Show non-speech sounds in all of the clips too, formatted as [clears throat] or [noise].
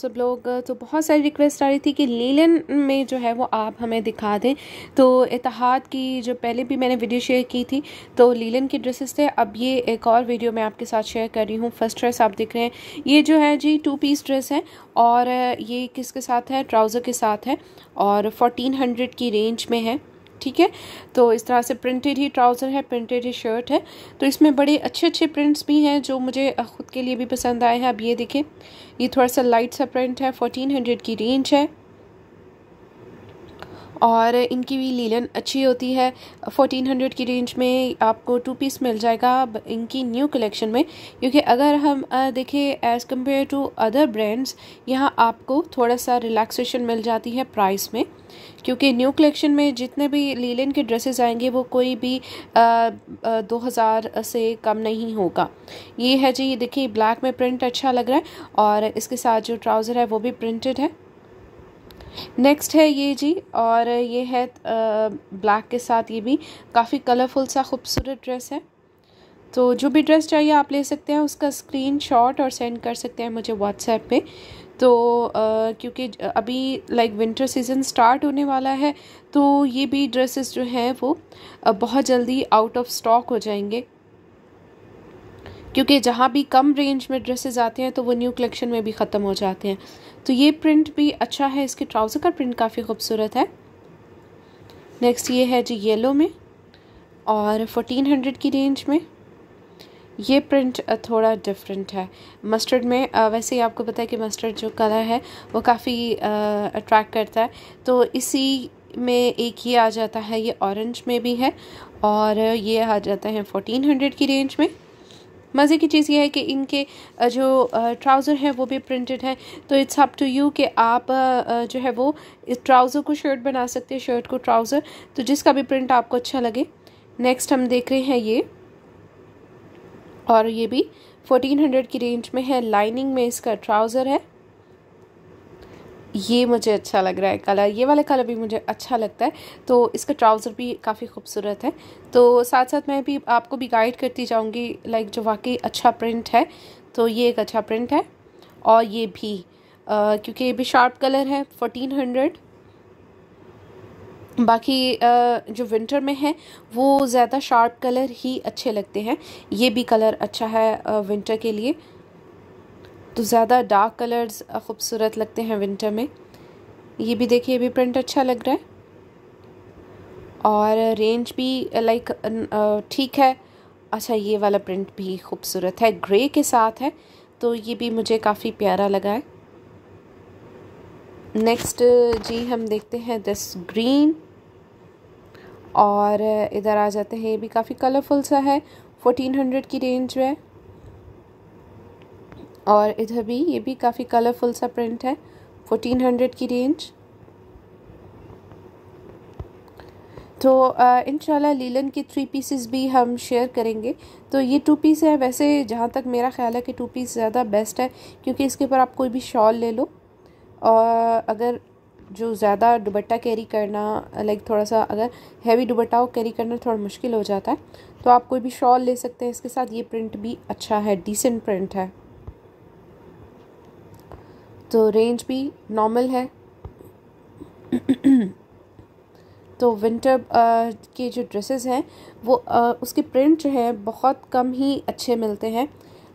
सब लोग तो बहुत सारी रिक्वेस्ट आ रही थी कि लीलन में जो है वो आप हमें दिखा दें तो इतिहाद की जो पहले भी मैंने वीडियो शेयर की थी तो लीलन की ड्रेसेस थे अब ये एक और वीडियो मैं आपके साथ शेयर कर रही हूँ फर्स्ट ड्रेस आप देख रहे हैं ये जो है जी टू पीस ड्रेस है और ये किसके साथ है ट्राउज़र के साथ है और फोर्टीन हंड्रेड की रेंज में है ठीक है तो इस तरह से प्रिंटेड ही ट्राउज़र है प्रिंटेड ही शर्ट है तो इसमें बड़े अच्छे अच्छे प्रिंट्स भी हैं जो मुझे ख़ुद के लिए भी पसंद आए हैं अब ये देखें ये थोड़ा सा लाइट सा प्रिंट है फोर्टीन हंड्रेड की रेंज है और इनकी भी लीलन अच्छी होती है फोर्टीन हंड्रेड की रेंज में आपको टू पीस मिल जाएगा इनकी न्यू कलेक्शन में क्योंकि अगर हम देखें as compared to other brands यहाँ आपको थोड़ा सा रिलैक्सेशन मिल जाती है प्राइस में क्योंकि न्यू कलेक्शन में जितने भी लीलन के ड्रेसेस आएंगे वो कोई भी दो हज़ार से कम नहीं होगा ये है जी देखिए ब्लैक में प्रिंट अच्छा लग रहा है और इसके साथ जो ट्राउज़र है वो भी प्रिंटेड है नेक्स्ट है ये जी और ये है ब्लैक के साथ ये भी काफ़ी कलरफुल सा खूबसूरत ड्रेस है तो जो भी ड्रेस चाहिए आप ले सकते हैं उसका स्क्रीन शॉट और सेंड कर सकते हैं मुझे व्हाट्सएप पे तो क्योंकि अभी लाइक विंटर सीज़न स्टार्ट होने वाला है तो ये भी ड्रेसेस जो हैं वो बहुत जल्दी आउट ऑफ स्टॉक हो जाएंगे क्योंकि जहाँ भी कम रेंज में ड्रेसेस आते हैं तो वो न्यू कलेक्शन में भी ख़त्म हो जाते हैं तो ये प्रिंट भी अच्छा है इसके ट्राउज़र का प्रिंट काफ़ी खूबसूरत है नेक्स्ट ये है जी येलो में और फोटीन हंड्रेड की रेंज में ये प्रिंट थोड़ा डिफरेंट है मस्टर्ड में वैसे ही आपको पता है कि मस्टर्ड जो कलर है वो काफ़ी अट्रैक्ट करता है तो इसी में एक ये आ जाता है ये ऑरेंज में भी है और ये आ जाता है फोर्टीन हंड्रेड की रेंज में मज़े की चीज़ ये है कि इनके जो ट्राउज़र हैं वो भी प्रिंटेड हैं तो इट्स अप टू यू कि आप जो है वो इस ट्राउज़र को शर्ट बना सकते हैं शर्ट को ट्राउज़र तो जिसका भी प्रिंट आपको अच्छा लगे नेक्स्ट हम देख रहे हैं ये और ये भी 1400 की रेंज में है लाइनिंग में इसका ट्राउज़र है ये मुझे अच्छा लग रहा है कलर ये वाला कलर भी मुझे अच्छा लगता है तो इसका ट्राउज़र भी काफ़ी खूबसूरत है तो साथ साथ मैं भी आपको भी गाइड करती जाऊँगी लाइक जो वाकई अच्छा प्रिंट है तो ये एक अच्छा प्रिंट है और ये भी आ, क्योंकि ये भी शार्प कलर है फोर्टीन हंड्रेड बाकी जो विंटर में है वो ज़्यादा शार्प कलर ही अच्छे लगते हैं ये भी कलर अच्छा है विंटर के लिए तो ज़्यादा डार्क कलर्स खूबसूरत लगते हैं विंटर में ये भी देखिए ये भी प्रिंट अच्छा लग रहा है और रेंज भी लाइक ठीक है अच्छा ये वाला प्रिंट भी खूबसूरत है ग्रे के साथ है तो ये भी मुझे काफ़ी प्यारा लगा है नेक्स्ट जी हम देखते हैं दिस ग्रीन और इधर आ जाते हैं ये भी काफ़ी कलरफुल सा है फोर्टीन हंड्रेड की रेंज में और इधर भी ये भी काफ़ी कलरफुल सा प्रिंट है फोटीन हंड्रेड की रेंज तो इन लीलन के थ्री पीसेस भी हम शेयर करेंगे तो ये टू पीस है वैसे जहाँ तक मेरा ख्याल है कि टू पीस ज़्यादा बेस्ट है क्योंकि इसके ऊपर आप कोई भी शॉल ले लो और अगर जो ज़्यादा दुबट्टा कैरी करना लाइक थोड़ा सा अगर हैवी दुबट्टा हो कैरी करना थोड़ा मुश्किल हो जाता है तो आप कोई भी शॉल ले सकते हैं इसके साथ ये प्रिंट भी अच्छा है डिसेंट प्रिंट है तो रेंज भी नॉर्मल है तो विंटर uh, के जो ड्रेसेस हैं वो आ, उसके प्रिंट जो हैं बहुत कम ही अच्छे मिलते हैं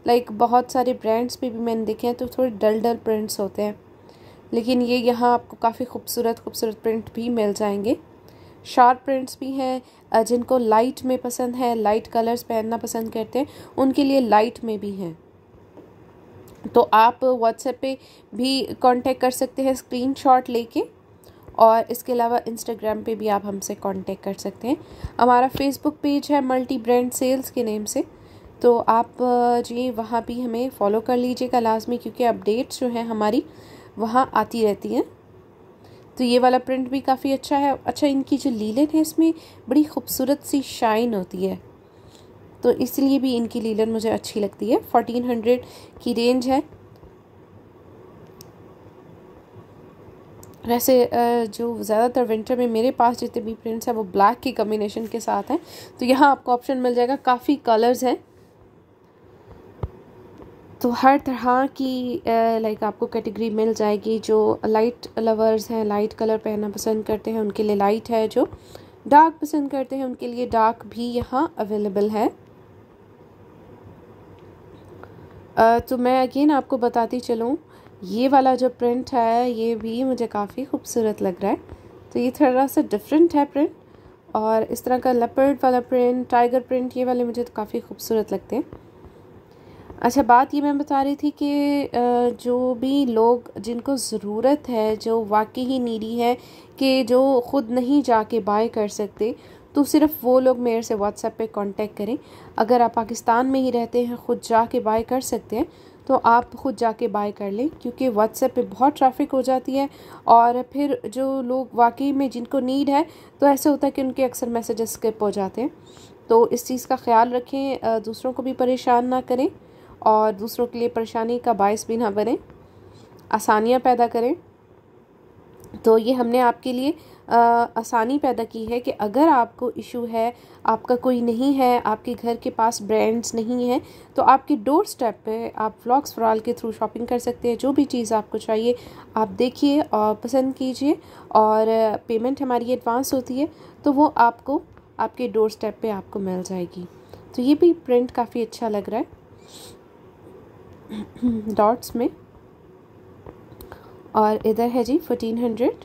लाइक बहुत सारे ब्रांड्स पे भी मैंने देखे हैं तो थोड़े डल डल प्रिंट्स होते हैं लेकिन ये यहाँ आपको काफ़ी खूबसूरत खूबसूरत प्रिंट भी मिल जाएंगे शार्प प्रिंट्स भी हैं uh, जिनको लाइट में पसंद है लाइट कलर्स पहनना पसंद करते हैं उनके लिए लाइट में भी हैं तो आप व्हाट्सएप पे भी कांटेक्ट कर सकते हैं स्क्रीनशॉट लेके और इसके अलावा इंस्टाग्राम पे भी आप हमसे कांटेक्ट कर सकते हैं हमारा फेसबुक पेज है मल्टी ब्रांड सेल्स के नेम से तो आप जी वहाँ भी हमें फॉलो कर लीजिएगा लाजमी क्योंकि अपडेट्स जो हैं हमारी वहाँ आती रहती हैं तो ये वाला प्रिंट भी काफ़ी अच्छा है अच्छा इनकी जो लीलन है इसमें बड़ी खूबसूरत सी शाइन होती है तो इसलिए भी इनकी लीलन मुझे अच्छी लगती है फोर्टीन हंड्रेड की रेंज है वैसे जो ज़्यादातर विंटर में मेरे पास जितने भी प्रिंट्स हैं वो ब्लैक की कम्बिनेशन के साथ हैं तो यहाँ आपको ऑप्शन मिल जाएगा काफ़ी कलर्स हैं तो हर तरह की लाइक आपको कैटेगरी मिल जाएगी जो लाइट लवर्स हैं लाइट कलर पहनना पसंद करते हैं उनके लिए लाइट है जो डार्क पसंद करते हैं उनके लिए डार्क भी यहाँ अवेलेबल है तो मैं अगेन आपको बताती चलूँ ये वाला जो प्रिंट है ये भी मुझे काफ़ी खूबसूरत लग रहा है तो ये थोड़ा सा डिफरेंट है प्रिंट और इस तरह का लपर्ड वाला प्रिंट टाइगर प्रिंट ये वाले मुझे तो काफ़ी खूबसूरत लगते हैं अच्छा बात ये मैं बता रही थी कि जो भी लोग जिनको ज़रूरत है जो वाकई ही नीडी है कि जो ख़ुद नहीं जाके बाय कर सकते तो सिर्फ वो लोग मेरे से व्हाट्सएप पे कांटेक्ट करें अगर आप पाकिस्तान में ही रहते हैं ख़ुद जा के बाय कर सकते हैं तो आप ख़ुद जा के बाय कर लें क्योंकि व्हाट्सएप पे बहुत ट्रैफिक हो जाती है और फिर जो लोग वाकई में जिनको नीड है तो ऐसे होता है कि उनके अक्सर मैसेज स्किप हो जाते हैं तो इस चीज़ का ख्याल रखें दूसरों को भी परेशान ना करें और दूसरों के लिए परेशानी का बायस भी ना बने आसानियाँ पैदा करें तो ये हमने आपके लिए आसानी पैदा की है कि अगर आपको इशू है आपका कोई नहीं है आपके घर के पास ब्रांड्स नहीं हैं तो आपके डोर स्टेप पर आप व्लॉग्स फ्रॉल के थ्रू शॉपिंग कर सकते हैं जो भी चीज़ आपको चाहिए आप देखिए और पसंद कीजिए और पेमेंट हमारी एडवांस होती है तो वो आपको आपके डोर स्टेप पर आपको मिल जाएगी तो ये भी प्रिंट काफ़ी अच्छा लग रहा है डॉट्स [clears throat] में और इधर है जी फोर्टीन हंड्रेड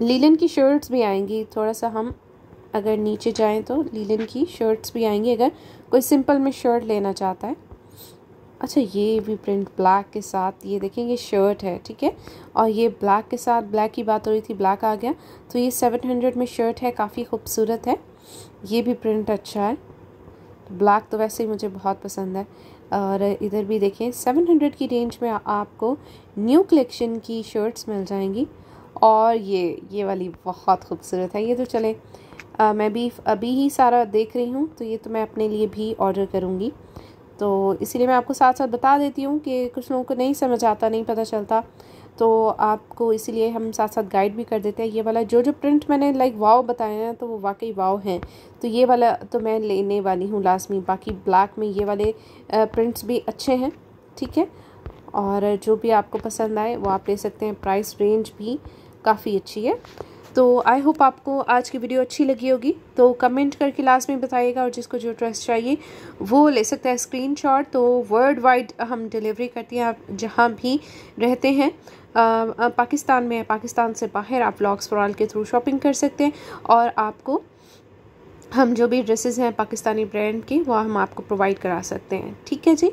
लीलन की शर्ट्स भी आएंगी थोड़ा सा हम अगर नीचे जाएं तो लीलन की शर्ट्स भी आएंगी अगर कोई सिंपल में शर्ट लेना चाहता है अच्छा ये भी प्रिंट ब्लैक के साथ ये देखें ये शर्ट है ठीक है और ये ब्लैक के साथ ब्लैक की बात हो रही थी ब्लैक आ गया तो ये सेवन हंड्रेड में शर्ट है काफ़ी खूबसूरत है ये भी प्रिंट अच्छा है ब्लैक तो वैसे ही मुझे बहुत पसंद है और इधर भी देखें सेवन हंड्रेड की रेंज में आपको न्यू कलेक्शन की शर्ट्स मिल जाएंगी और ये ये वाली बहुत खूबसूरत है ये तो चले आ, मैं भी अभी ही सारा देख रही हूँ तो ये तो मैं अपने लिए भी ऑर्डर करूँगी तो इसीलिए मैं आपको साथ साथ बता देती हूँ कि कुछ लोगों को नहीं समझ आता नहीं पता चलता तो आपको इसीलिए हम साथ साथ गाइड भी कर देते हैं ये वाला जो जो प्रिंट मैंने लाइक वाव बताया हैं तो वो वाकई वाव हैं तो ये वाला तो मैं लेने वाली हूँ लास्ट बाकी ब्लैक में ये वाले प्रिंट्स भी अच्छे हैं ठीक है और जो भी आपको पसंद आए वो आप ले सकते हैं प्राइस रेंज भी काफ़ी अच्छी है तो आई होप आपको आज की वीडियो अच्छी लगी होगी तो कमेंट करके लास्ट में बताइएगा और जिसको जो ड्रेस चाहिए वो ले सकता है स्क्रीनशॉट तो वर्ल्ड वाइड हम डिलीवरी करते हैं आप जहाँ भी रहते हैं आ, पाकिस्तान में पाकिस्तान से बाहर आप ब्लॉग्स फॉर के थ्रू शॉपिंग कर सकते हैं और आपको हम जो भी ड्रेसेस हैं पाकिस्तानी ब्रांड के वो हम आपको प्रोवाइड करा सकते हैं ठीक है जी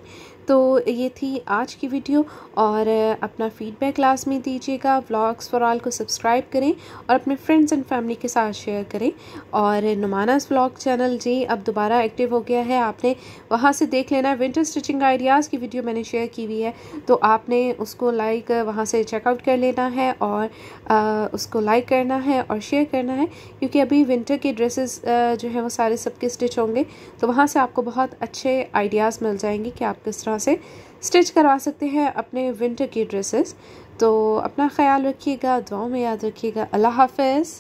तो ये थी आज की वीडियो और अपना फीडबैक लास्ट में दीजिएगा व्लॉग्स फॉर ऑल को सब्सक्राइब करें और अपने फ्रेंड्स एंड फैमिली के साथ शेयर करें और नुमानास व्लॉग चैनल जी अब दोबारा एक्टिव हो गया है आपने वहाँ से देख लेना विंटर स्टिचिंग आइडियाज़ की वीडियो मैंने शेयर की हुई है तो आपने उसको लाइक वहाँ से चेकआउट कर लेना है और आ, उसको लाइक करना है और शेयर करना है क्योंकि अभी विंटर के ड्रेसेस जो है वो सारे सबके स्टिच होंगे तो वहाँ से आपको बहुत अच्छे आइडियाज़ मिल जाएंगे कि आप किस तरह तरह से स्टिच करवा सकते हैं अपने विंटर की ड्रेसेस तो अपना ख्याल रखिएगा दुआओं में याद रखिएगा अल्लाह हाफिज़